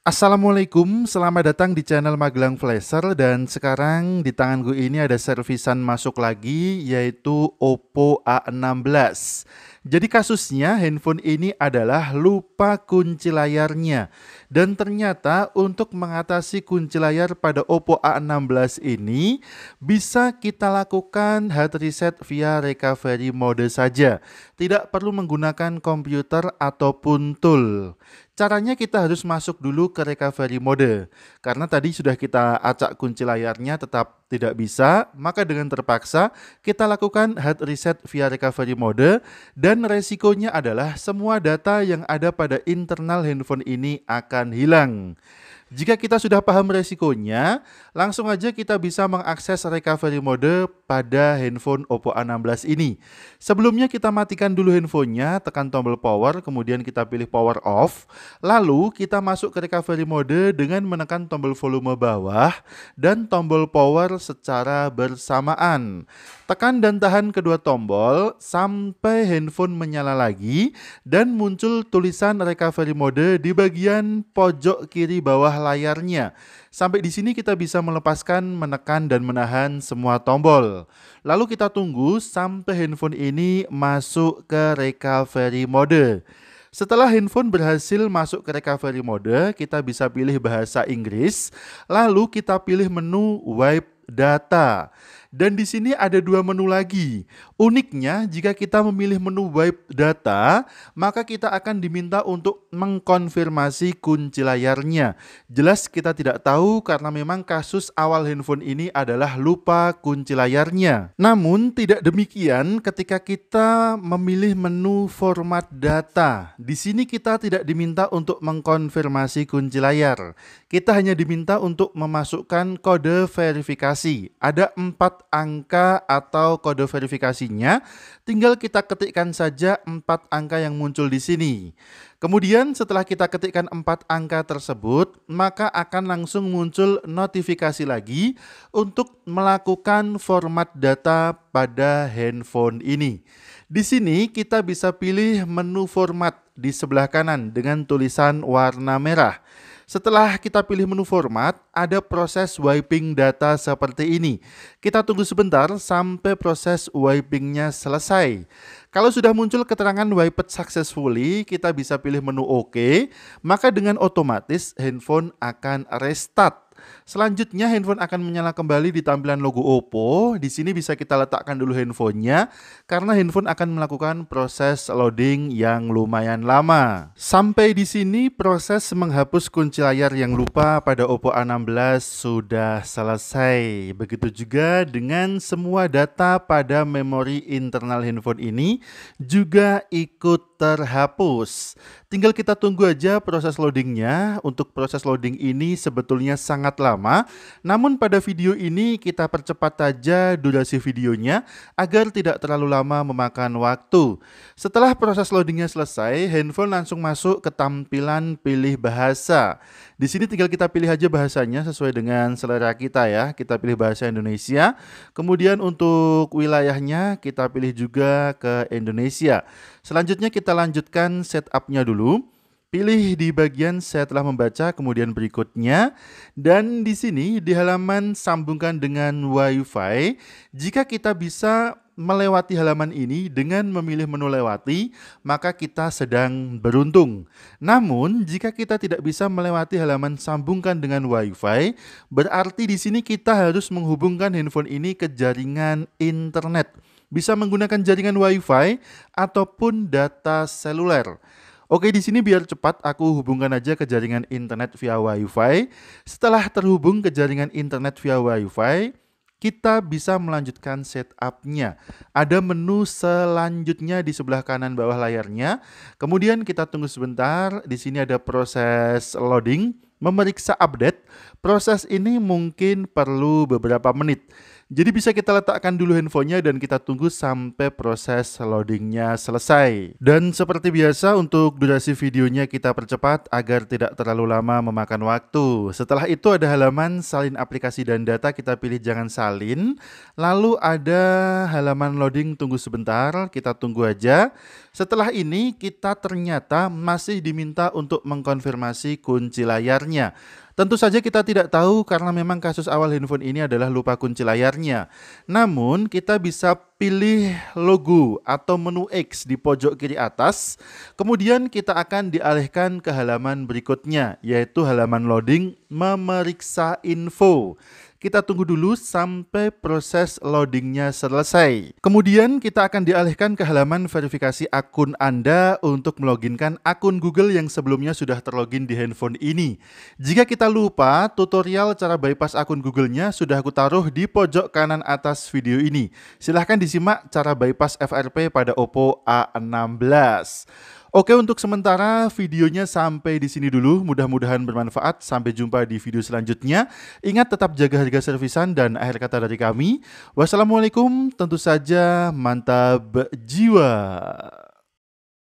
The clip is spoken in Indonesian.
Assalamualaikum, selamat datang di channel Magelang Flasher dan sekarang di tangan gue ini ada servisan masuk lagi yaitu Oppo A16. Jadi kasusnya handphone ini adalah lupa kunci layarnya dan ternyata untuk mengatasi kunci layar pada Oppo A16 ini bisa kita lakukan hard reset via recovery mode saja, tidak perlu menggunakan komputer ataupun tool. Caranya kita harus masuk dulu ke recovery mode. Karena tadi sudah kita acak kunci layarnya tetap tidak bisa, maka dengan terpaksa kita lakukan hard reset via recovery mode dan resikonya adalah semua data yang ada pada internal handphone ini akan hilang. Jika kita sudah paham resikonya, langsung aja kita bisa mengakses recovery mode pada handphone Oppo A16 ini. Sebelumnya kita matikan dulu handphonenya, tekan tombol power, kemudian kita pilih power off. Lalu kita masuk ke recovery mode dengan menekan tombol volume bawah dan tombol power secara bersamaan. Tekan dan tahan kedua tombol sampai handphone menyala lagi dan muncul tulisan recovery mode di bagian pojok kiri bawah layarnya. Sampai di sini kita bisa melepaskan, menekan, dan menahan semua tombol. Lalu kita tunggu sampai handphone ini masuk ke recovery mode. Setelah handphone berhasil masuk ke recovery mode, kita bisa pilih bahasa Inggris, lalu kita pilih menu wipe data. Dan di sini ada dua menu lagi. Uniknya, jika kita memilih menu wipe data, maka kita akan diminta untuk mengkonfirmasi kunci layarnya. Jelas kita tidak tahu karena memang kasus awal handphone ini adalah lupa kunci layarnya. Namun, tidak demikian ketika kita memilih menu format data. Di sini kita tidak diminta untuk mengkonfirmasi kunci layar. Kita hanya diminta untuk memasukkan kode verifikasi. Ada empat angka atau kode verifikasinya, tinggal kita ketikkan saja empat angka yang muncul di sini. Kemudian setelah kita ketikkan empat angka tersebut, maka akan langsung muncul notifikasi lagi untuk melakukan format data pada handphone ini. Di sini kita bisa pilih menu format di sebelah kanan dengan tulisan warna merah. Setelah kita pilih menu format, ada proses wiping data seperti ini. Kita tunggu sebentar sampai proses wipingnya selesai. Kalau sudah muncul keterangan wiped successfully, kita bisa pilih menu OK, maka dengan otomatis handphone akan restart. Selanjutnya handphone akan menyala kembali di tampilan logo Oppo. Di sini bisa kita letakkan dulu handphonenya karena handphone akan melakukan proses loading yang lumayan lama. Sampai di sini proses menghapus kunci layar yang lupa pada Oppo A16 sudah selesai. Begitu juga dengan semua data pada memori internal handphone ini juga ikut terhapus. Tinggal kita tunggu aja proses loadingnya. Untuk proses loading ini sebetulnya sangat sangat lama. Namun pada video ini kita percepat saja durasi videonya agar tidak terlalu lama memakan waktu. Setelah proses loadingnya selesai, handphone langsung masuk ke tampilan pilih bahasa. Di sini tinggal kita pilih aja bahasanya sesuai dengan selera kita ya. Kita pilih bahasa Indonesia. Kemudian untuk wilayahnya kita pilih juga ke Indonesia. Selanjutnya kita lanjutkan setupnya dulu. Pilih di bagian saya telah membaca kemudian berikutnya dan di sini di halaman sambungkan dengan Wi-Fi. jika kita bisa melewati halaman ini dengan memilih menu lewati maka kita sedang beruntung. Namun jika kita tidak bisa melewati halaman sambungkan dengan Wi-Fi, berarti di sini kita harus menghubungkan handphone ini ke jaringan internet. Bisa menggunakan jaringan Wi-Fi ataupun data seluler. Oke, di sini biar cepat aku hubungkan aja ke jaringan internet via WiFi. Setelah terhubung ke jaringan internet via WiFi, kita bisa melanjutkan setupnya. Ada menu selanjutnya di sebelah kanan bawah layarnya. Kemudian kita tunggu sebentar. Di sini ada proses loading, memeriksa update. Proses ini mungkin perlu beberapa menit. Jadi bisa kita letakkan dulu handphonenya dan kita tunggu sampai proses loadingnya selesai. Dan seperti biasa untuk durasi videonya kita percepat agar tidak terlalu lama memakan waktu. Setelah itu ada halaman salin aplikasi dan data kita pilih jangan salin. Lalu ada halaman loading tunggu sebentar, kita tunggu aja. Setelah ini kita ternyata masih diminta untuk mengkonfirmasi kunci layarnya. Tentu saja kita tidak tahu karena memang kasus awal handphone ini adalah lupa kunci layarnya. Namun kita bisa pilih logo atau menu X di pojok kiri atas. Kemudian kita akan dialihkan ke halaman berikutnya yaitu halaman loading memeriksa info. Kita tunggu dulu sampai proses loadingnya selesai. Kemudian kita akan dialihkan ke halaman verifikasi akun Anda untuk meloginkan akun Google yang sebelumnya sudah terlogin di handphone ini. Jika kita lupa, tutorial cara bypass akun Google-nya sudah aku taruh di pojok kanan atas video ini. Silahkan disimak cara bypass FRP pada Oppo A16. Oke, untuk sementara videonya sampai di sini dulu. Mudah-mudahan bermanfaat. Sampai jumpa di video selanjutnya. Ingat tetap jaga harga servisan dan akhir kata dari kami. Wassalamualaikum, tentu saja mantap jiwa.